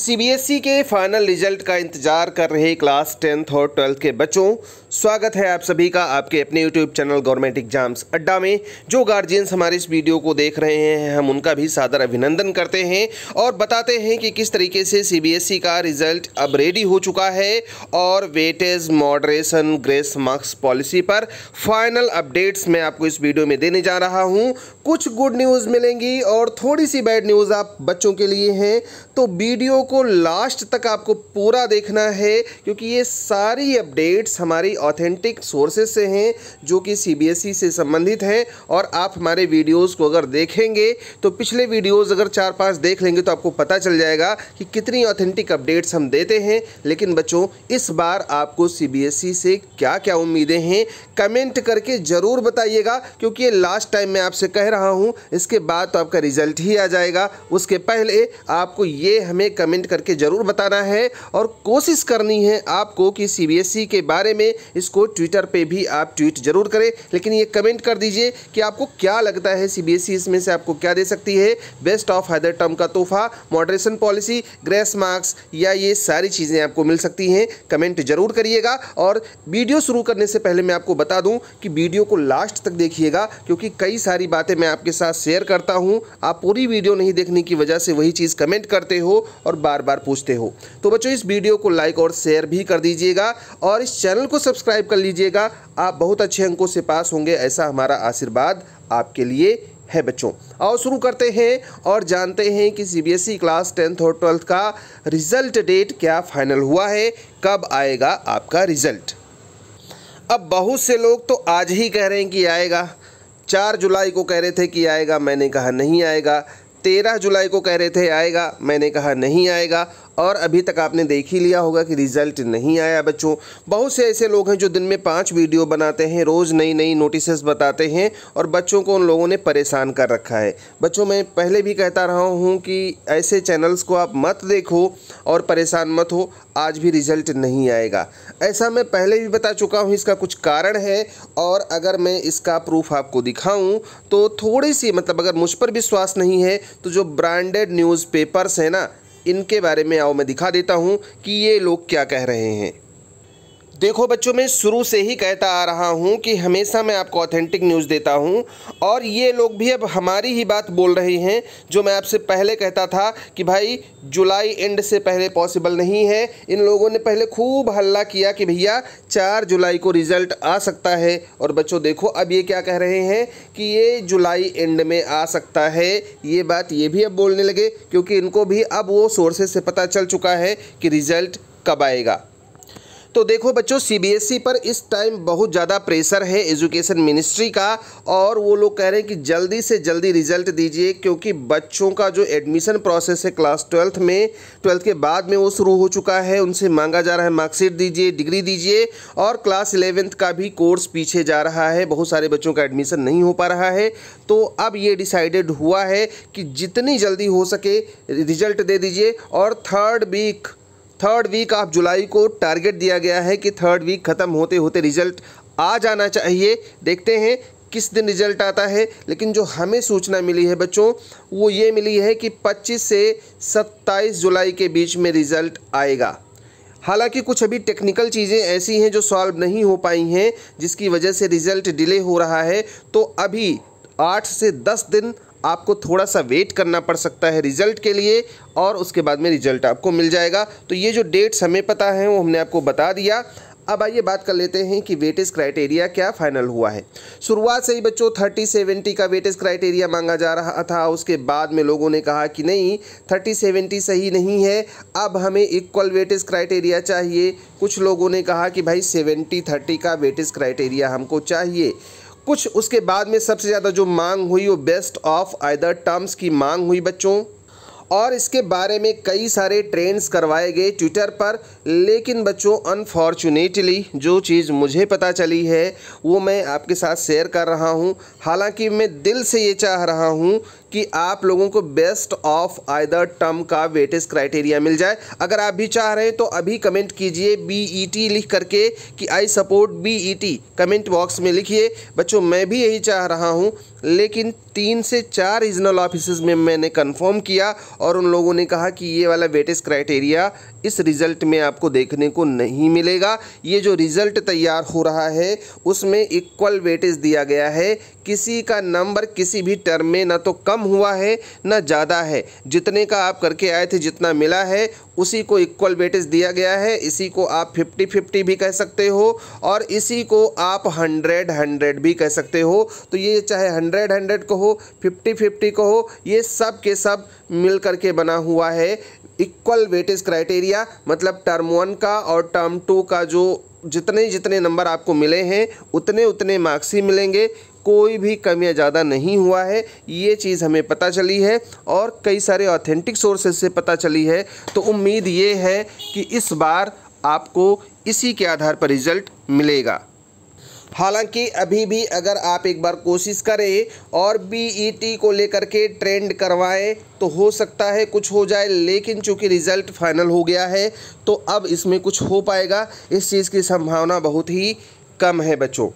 CBSE के final result का इंतज़ार कर रहे क्लास टेंथ और ट्वेल्थ के बच्चों स्वागत है आप सभी का आपके अपने यूट्यूब चैनल गवर्नमेंट एग्जाम्स अड्डा में जो गार्जियंस हमारे इस वीडियो को देख रहे हैं हम उनका भी सादर अभिनंदन करते हैं और बताते हैं कि किस तरीके से सी e का रिजल्ट अब रेडी हो चुका है और weightage moderation grace marks policy पर फाइनल अपडेट्स मैं आपको इस वीडियो में देने जा रहा हूँ कुछ गुड न्यूज़ मिलेंगी और थोड़ी सी बैड न्यूज़ आप बच्चों के लिए हैं तो वीडियो को लास्ट तक आपको पूरा देखना है क्योंकि ये सारी अपडेट्स हमारी ऑथेंटिक सोर्सेज से हैं जो कि सीबीएसई e से संबंधित हैं और आप हमारे वीडियोस को अगर देखेंगे तो पिछले वीडियोस अगर चार पांच देख लेंगे तो आपको पता चल जाएगा कि कितनी ऑथेंटिक अपडेट्स हम देते हैं लेकिन बच्चों इस बार आपको सी e से क्या क्या उम्मीदें हैं कमेंट करके ज़रूर बताइएगा क्योंकि ये लास्ट टाइम मैं आपसे कह रहा हूँ इसके बाद तो आपका रिजल्ट ही आ जाएगा उसके पहले आपको ये हमें कमेंट करके ज़रूर बताना है और कोशिश करनी है आपको कि सीबीएसई e के बारे में इसको ट्विटर पे भी आप ट्वीट जरूर करें लेकिन ये कमेंट कर दीजिए कि आपको क्या लगता है सीबीएसई e इसमें से आपको क्या दे सकती है बेस्ट ऑफ हैदर टर्म का तोहफा मॉडरेशन पॉलिसी ग्रेस मार्क्स या ये सारी चीज़ें आपको मिल सकती हैं कमेंट जरूर करिएगा और वीडियो शुरू करने से पहले मैं आपको बता दूँ कि वीडियो को लास्ट तक देखिएगा क्योंकि कई सारी बातें मैं आपके साथ शेयर करता हूँ आप पूरी वीडियो नहीं देखने की वजह से वही चीज़ कमेंट करते हो और बार बार पूछते हो तो बच्चों इस वीडियो को लाइक और शेयर भी कर दीजिएगा और इस चैनल को सब्सक्राइब सब्सक्राइब कर लीजिएगा आप बहुत अच्छे अंकों से पास होंगे ऐसा हमारा आशीर्वाद आपके लिए है बच्चों और शुरू करते हैं और जानते हैं कि सीबीएसई क्लास टेंथ और ट्वेल्थ का रिजल्ट डेट क्या फाइनल हुआ है कब आएगा आपका रिजल्ट अब बहुत से लोग तो आज ही कह रहे हैं कि आएगा चार जुलाई को कह रहे थे कि आएगा मैंने कहा नहीं आएगा तेरह जुलाई को कह रहे थे आएगा मैंने कहा नहीं आएगा और अभी तक आपने देख ही लिया होगा कि रिज़ल्ट नहीं आया बच्चों बहुत से ऐसे लोग हैं जो दिन में पाँच वीडियो बनाते हैं रोज़ नई नई नोटिसेस बताते हैं और बच्चों को उन लोगों ने परेशान कर रखा है बच्चों मैं पहले भी कहता रहा हूँ कि ऐसे चैनल्स को आप मत देखो और परेशान मत हो आज भी रिज़ल्ट नहीं आएगा ऐसा मैं पहले भी बता चुका हूँ इसका कुछ कारण है और अगर मैं इसका प्रूफ आपको दिखाऊँ तो थोड़ी सी मतलब अगर मुझ पर विश्वास नहीं है तो जो ब्रांडेड न्यूज़पेपर्स हैं ना इनके बारे में आओ मैं दिखा देता हूँ कि ये लोग क्या कह रहे हैं देखो बच्चों मैं शुरू से ही कहता आ रहा हूँ कि हमेशा मैं आपको ऑथेंटिक न्यूज़ देता हूँ और ये लोग भी अब हमारी ही बात बोल रहे हैं जो मैं आपसे पहले कहता था कि भाई जुलाई एंड से पहले पॉसिबल नहीं है इन लोगों ने पहले खूब हल्ला किया कि भैया चार जुलाई को रिज़ल्ट आ सकता है और बच्चों देखो अब ये क्या कह रहे हैं कि ये जुलाई एंड में आ सकता है ये बात ये भी अब बोलने लगे क्योंकि इनको भी अब वो सोर्सेज से पता चल चुका है कि रिज़ल्ट कब आएगा तो देखो बच्चों सीबीएसई e पर इस टाइम बहुत ज़्यादा प्रेशर है एजुकेशन मिनिस्ट्री का और वो लोग कह रहे हैं कि जल्दी से जल्दी रिजल्ट दीजिए क्योंकि बच्चों का जो एडमिशन प्रोसेस है क्लास ट्वेल्थ में ट्वेल्थ के बाद में वो शुरू हो चुका है उनसे मांगा जा रहा है मार्कशीट दीजिए डिग्री दीजिए और क्लास इलेवेंथ का भी कोर्स पीछे जा रहा है बहुत सारे बच्चों का एडमिशन नहीं हो पा रहा है तो अब ये डिसाइडेड हुआ है कि जितनी जल्दी हो सके रिजल्ट दे दीजिए और third week third week of July को टारगेट दिया गया है कि थर्ड वीक ख़त्म होते होते रिजल्ट आ जाना चाहिए देखते हैं किस दिन रिजल्ट आता है लेकिन जो हमें सूचना मिली है बच्चों वो ये मिली है कि 25 से 27 जुलाई के बीच में रिज़ल्ट आएगा हालांकि कुछ अभी टेक्निकल चीज़ें ऐसी हैं जो सॉल्व नहीं हो पाई हैं जिसकी वजह से रिज़ल्ट डिले हो रहा है तो अभी आठ से दस दिन आपको थोड़ा सा वेट करना पड़ सकता है रिज़ल्ट के लिए और उसके बाद में रिज़ल्ट आपको मिल जाएगा तो ये जो डेट्स हमें पता है वो हमने आपको बता दिया अब आइए बात कर लेते हैं कि वेटेज क्राइटेरिया क्या फाइनल हुआ है शुरुआत से ही बच्चों थर्टी सेवेंटी का वेटेज क्राइटेरिया मांगा जा रहा था उसके बाद में लोगों ने कहा कि नहीं थर्टी सेवेंटी सही नहीं है अब हमें इक्वल वेटेज क्राइटेरिया चाहिए कुछ लोगों ने कहा कि भाई सेवेंटी थर्टी का वेटेज क्राइटेरिया हमको चाहिए कुछ उसके बाद में सबसे ज़्यादा जो मांग हुई वो बेस्ट ऑफ आइदर टर्म्स की मांग हुई बच्चों और इसके बारे में कई सारे ट्रेंड्स करवाए गए ट्विटर पर लेकिन बच्चों अनफॉर्चुनेटली जो चीज़ मुझे पता चली है वो मैं आपके साथ शेयर कर रहा हूँ हालांकि मैं दिल से ये चाह रहा हूँ कि आप लोगों को बेस्ट ऑफ आइदर टर्म का वेटेज क्राइटेरिया मिल जाए अगर आप भी चाह रहे हैं तो अभी कमेंट कीजिए बी e लिख करके कि I support B comment box में लिखिए बच्चों मैं भी यही चाह रहा हूँ लेकिन तीन से चार रीजनल ऑफिसर्स में मैंने कंफर्म किया और उन लोगों ने कहा कि ये वाला वेटेज क्राइटेरिया इस रिज़ल्ट में आपको देखने को नहीं मिलेगा ये जो रिज़ल्ट तैयार हो रहा है उसमें इक्वल वेटेज दिया गया है किसी का नंबर किसी भी टर्म में ना तो कम हुआ है ना ज़्यादा है जितने का आप करके आए थे जितना मिला है उसी को इक्वल वेटेज दिया गया है इसी को आप फिफ्टी फिफ्टी भी कह सकते हो और इसी को आप हंड्रेड हंड्रेड भी कह सकते हो तो ये चाहे हंड्रेड हंड्रेड को हो फिफ्टी फिफ्टी को हो ये सब के सब मिल करके बना हुआ है इक्वल वेटेज क्राइटेरिया मतलब टर्म वन का और टर्म टू का जो जितने जितने नंबर आपको मिले हैं उतने उतने मार्क्स ही मिलेंगे कोई भी कम या ज़्यादा नहीं हुआ है ये चीज़ हमें पता चली है और कई सारे ऑथेंटिक सोर्सेज से पता चली है तो उम्मीद ये है कि इस बार आपको इसी के आधार पर रिज़ल्ट मिलेगा हालांकि अभी भी अगर आप एक बार कोशिश करें और बीईटी e को लेकर के ट्रेंड करवाएं तो हो सकता है कुछ हो जाए लेकिन चूंकि रिज़ल्ट फाइनल हो गया है तो अब इसमें कुछ हो पाएगा इस चीज़ की संभावना बहुत ही कम है बच्चों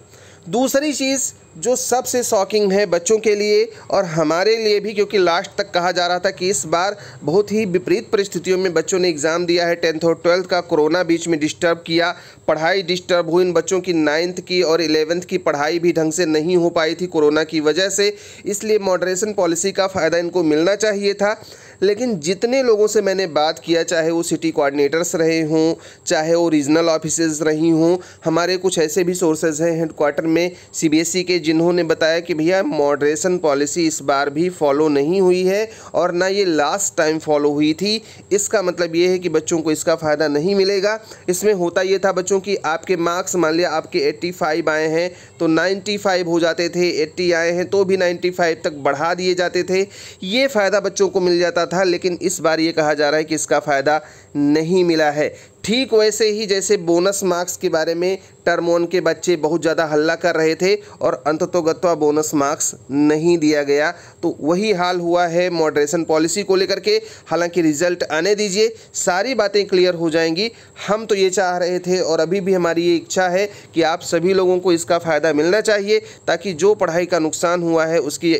दूसरी चीज़ जो सबसे शॉकिंग है बच्चों के लिए और हमारे लिए भी क्योंकि लास्ट तक कहा जा रहा था कि इस बार बहुत ही विपरीत परिस्थितियों में बच्चों ने एग्ज़ाम दिया है टेंथ और ट्वेल्थ का कोरोना बीच में डिस्टर्ब किया पढ़ाई डिस्टर्ब हुई इन बच्चों की नाइन्थ की और इलेवेंथ की पढ़ाई भी ढंग से नहीं हो पाई थी कोरोना की वजह से इसलिए मॉडरेशन पॉलिसी का फ़ायदा इनको मिलना चाहिए था लेकिन जितने लोगों से मैंने बात किया चाहे वो सिटी कोऑर्डिनेटर्स रहे हों चाहे वो रीजनल ऑफिसर्स रही हों हमारे कुछ ऐसे भी सोर्सेज हैं हेडक्वार्टर में सीबीएसई e के जिन्होंने बताया कि भैया मॉडरेशन पॉलिसी इस बार भी फॉलो नहीं हुई है और ना ये लास्ट टाइम फॉलो हुई थी इसका मतलब ये है कि बच्चों को इसका फ़ायदा नहीं मिलेगा इसमें होता ये था बच्चों की आपके मार्क्स मान लिया आपके फाइव आए हैं तो नाइन्टी हो जाते थे एट्टी आए हैं तो भी नाइन्टी तक बढ़ा दिए जाते थे ये फ़ायदा बच्चों को मिल जाता था लेकिन इस बार ये कहा जा रहा है कि इसका फ़ायदा नहीं मिला है ठीक वैसे ही जैसे बोनस मार्क्स के बारे में टर्म वन के बच्चे बहुत ज़्यादा हल्ला कर रहे थे और अंततोगत्वा बोनस मार्क्स नहीं दिया गया तो वही हाल हुआ है मॉडरेशन पॉलिसी को लेकर के हालांकि रिजल्ट आने दीजिए सारी बातें क्लियर हो जाएंगी हम तो ये चाह रहे थे और अभी भी हमारी ये इच्छा है कि आप सभी लोगों को इसका फ़ायदा मिलना चाहिए ताकि जो पढ़ाई का नुकसान हुआ है उसकी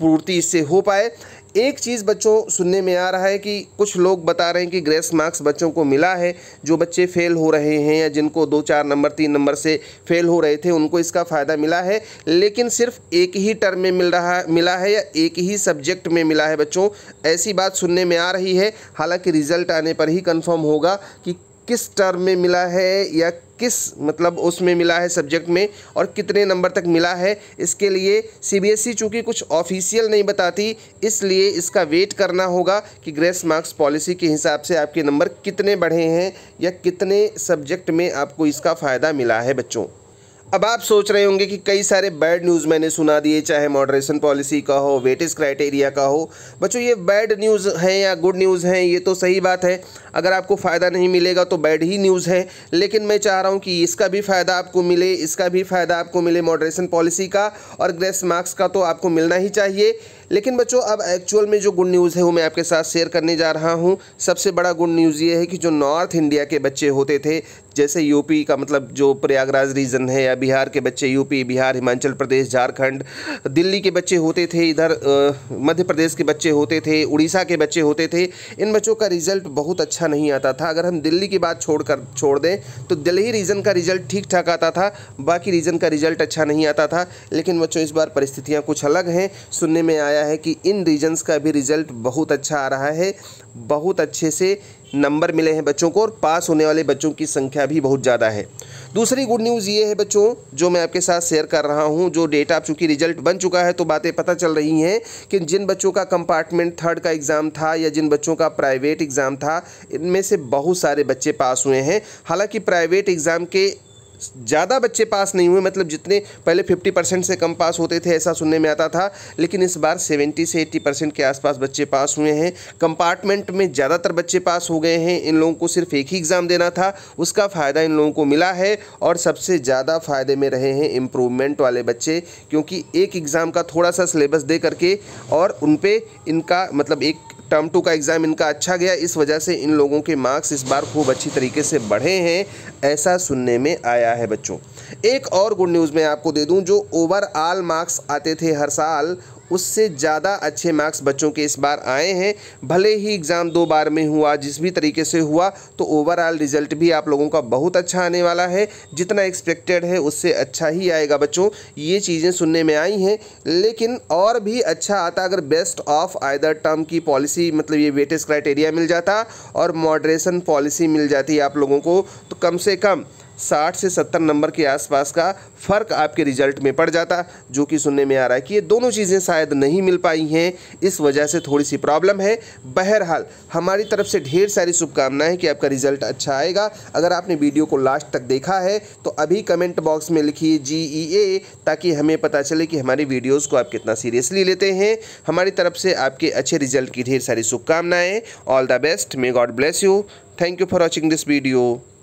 पूर्ति इससे हो पाए एक चीज़ बच्चों सुनने में आ रहा है कि कुछ लोग बता रहे हैं कि ग्रेस मार्क्स बच्चों को मिला है जो बच्चे फ़ेल हो रहे हैं या जिनको दो चार नंबर तीन नंबर से फ़ेल हो रहे थे उनको इसका फ़ायदा मिला है लेकिन सिर्फ एक ही टर्म में मिल रहा मिला है या एक ही सब्जेक्ट में मिला है बच्चों ऐसी बात सुनने में आ रही है हालाँकि रिज़ल्ट आने पर ही कन्फर्म होगा कि किस टर्म में मिला है या किस मतलब उसमें मिला है सब्जेक्ट में और कितने नंबर तक मिला है इसके लिए सीबीएसई e चूँकि कुछ ऑफिशियल नहीं बताती इसलिए इसका वेट करना होगा कि ग्रेस मार्क्स पॉलिसी के हिसाब से आपके नंबर कितने बढ़े हैं या कितने सब्जेक्ट में आपको इसका फ़ायदा मिला है बच्चों अब आप सोच रहे होंगे कि कई सारे बैड न्यूज़ मैंने सुना दिए चाहे मॉडरेशन पॉलिसी का हो वेटेज क्राइटेरिया का हो बच्चों ये बैड न्यूज़ हैं या गुड न्यूज़ हैं ये तो सही बात है अगर आपको फ़ायदा नहीं मिलेगा तो बैड ही न्यूज़ है लेकिन मैं चाह रहा हूँ कि इसका भी फ़ायदा आपको मिले इसका भी फ़ायदा आपको मिले मॉडरेशन पॉलिसी का और ग्रेस मार्क्स का तो आपको मिलना ही चाहिए लेकिन बच्चों अब एक्चुअल में जो गुड न्यूज़ है वो मैं आपके साथ शेयर करने जा रहा हूँ सबसे बड़ा गुड न्यूज़ ये है कि जो नॉर्थ इंडिया के बच्चे होते थे जैसे यूपी का मतलब जो प्रयागराज रीजन है या बिहार के बच्चे यूपी बिहार हिमाचल प्रदेश झारखंड दिल्ली के बच्चे होते थे इधर मध्य प्रदेश के बच्चे होते थे उड़ीसा के बच्चे होते थे इन बच्चों का रिज़ल्ट बहुत अच्छा नहीं आता था अगर हम दिल्ली की बात छोड़ कर छोड़ दें तो दिल्ली रीजन का रिज़ल्ट ठीक ठाक आता था बाकी रीजन का रिज़ल्ट अच्छा नहीं आता था लेकिन बच्चों इस बार परिस्थितियाँ कुछ अलग हैं सुनने में आया है कि इन रीजन्स का भी रिज़ल्ट बहुत अच्छा आ रहा है बहुत अच्छे से नंबर मिले हैं बच्चों को और पास होने वाले बच्चों की संख्या भी बहुत ज़्यादा है दूसरी गुड न्यूज़ ये है बच्चों जो मैं आपके साथ शेयर कर रहा हूँ जो डेटा आप चूँकि रिजल्ट बन चुका है तो बातें पता चल रही हैं कि जिन बच्चों का कंपार्टमेंट थर्ड का एग्ज़ाम था या जिन बच्चों का प्राइवेट एग्ज़ाम था इनमें से बहुत सारे बच्चे पास हुए हैं हालाँकि प्राइवेट एग्ज़ाम के ज़्यादा बच्चे पास नहीं हुए मतलब जितने पहले 50 परसेंट से कम पास होते थे ऐसा सुनने में आता था लेकिन इस बार 70 से 80 परसेंट के आसपास बच्चे पास हुए हैं कंपार्टमेंट में ज़्यादातर बच्चे पास हो गए हैं इन लोगों को सिर्फ एक ही एग्ज़ाम देना था उसका फ़ायदा इन लोगों को मिला है और सबसे ज़्यादा फ़ायदे में रहे हैं इम्प्रूवमेंट वाले बच्चे क्योंकि एक एग्ज़ाम का थोड़ा सा सिलेबस दे करके और उन पर इनका मतलब एक टर्म टू का एग्ज़ाम इनका अच्छा गया इस वजह से इन लोगों के मार्क्स इस बार खूब अच्छी तरीके से बढ़े हैं ऐसा सुनने में आया है बच्चों एक और गुड न्यूज़ मैं आपको दे दूं जो ओवरऑल मार्क्स आते थे हर साल उससे ज़्यादा अच्छे मार्क्स बच्चों के इस बार आए हैं भले ही एग्ज़ाम दो बार में हुआ जिस भी तरीके से हुआ तो ओवरऑल रिजल्ट भी आप लोगों का बहुत अच्छा आने वाला है जितना एक्सपेक्टेड है उससे अच्छा ही आएगा बच्चों ये चीज़ें सुनने में आई हैं लेकिन और भी अच्छा आता अगर बेस्ट ऑफ आयदर टर्म की पॉलिसी मतलब ये वेटेज क्राइटेरिया मिल जाता और मॉडरेशन पॉलिसी मिल जाती आप लोगों को तो कम से कम साठ से सत्तर नंबर के आसपास का फ़र्क आपके रिजल्ट में पड़ जाता जो कि सुनने में आ रहा है कि ये दोनों चीज़ें शायद नहीं मिल पाई हैं इस वजह से थोड़ी सी प्रॉब्लम है बहरहाल हमारी तरफ से ढेर सारी शुभकामनाएं कि आपका रिजल्ट अच्छा आएगा अगर आपने वीडियो को लास्ट तक देखा है तो अभी कमेंट बॉक्स में लिखिए जी ई ए ताकि हमें पता चले कि हमारी वीडियोज़ को आप कितना सीरियसली लेते हैं हमारी तरफ से आपके अच्छे रिजल्ट की ढेर सारी शुभकामनाएँ all the best may God bless you thank you for watching this video